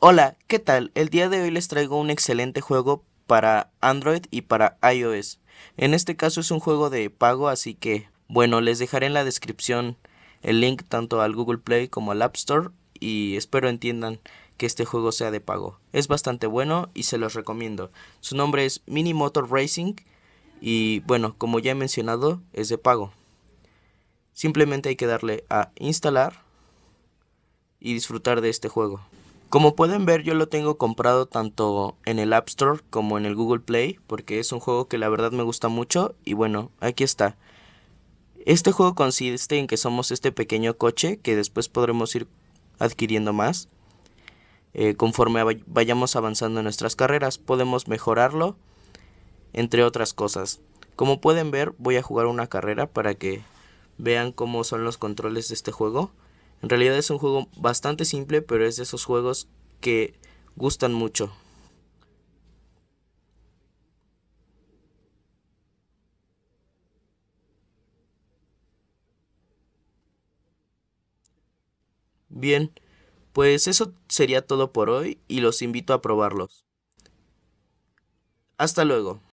Hola, ¿qué tal? El día de hoy les traigo un excelente juego para Android y para iOS. En este caso es un juego de pago, así que bueno, les dejaré en la descripción el link tanto al Google Play como al App Store y espero entiendan que este juego sea de pago. Es bastante bueno y se los recomiendo. Su nombre es Mini Motor Racing y bueno, como ya he mencionado, es de pago. Simplemente hay que darle a instalar y disfrutar de este juego. Como pueden ver yo lo tengo comprado tanto en el App Store como en el Google Play porque es un juego que la verdad me gusta mucho y bueno, aquí está. Este juego consiste en que somos este pequeño coche que después podremos ir adquiriendo más. Eh, conforme vayamos avanzando en nuestras carreras podemos mejorarlo entre otras cosas. Como pueden ver voy a jugar una carrera para que vean cómo son los controles de este juego. En realidad es un juego bastante simple, pero es de esos juegos que gustan mucho. Bien, pues eso sería todo por hoy y los invito a probarlos. Hasta luego.